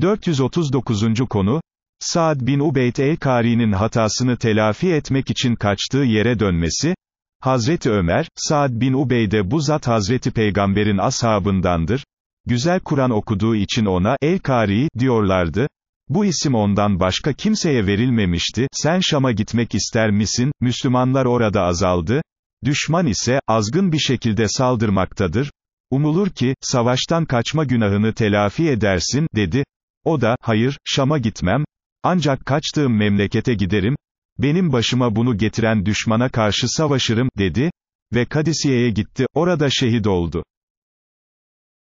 439. konu, Saad bin Ubeyd el-Kari'nin hatasını telafi etmek için kaçtığı yere dönmesi, Hazreti Ömer, Saad bin Ubeyde bu zat Hazreti Peygamber'in ashabındandır, güzel Kur'an okuduğu için ona, el-Kari, diyorlardı, bu isim ondan başka kimseye verilmemişti, sen Şam'a gitmek ister misin, Müslümanlar orada azaldı, düşman ise, azgın bir şekilde saldırmaktadır, umulur ki, savaştan kaçma günahını telafi edersin, dedi, o da, hayır, Şam'a gitmem, ancak kaçtığım memlekete giderim, benim başıma bunu getiren düşmana karşı savaşırım, dedi, ve Kadisiye'ye gitti, orada şehit oldu.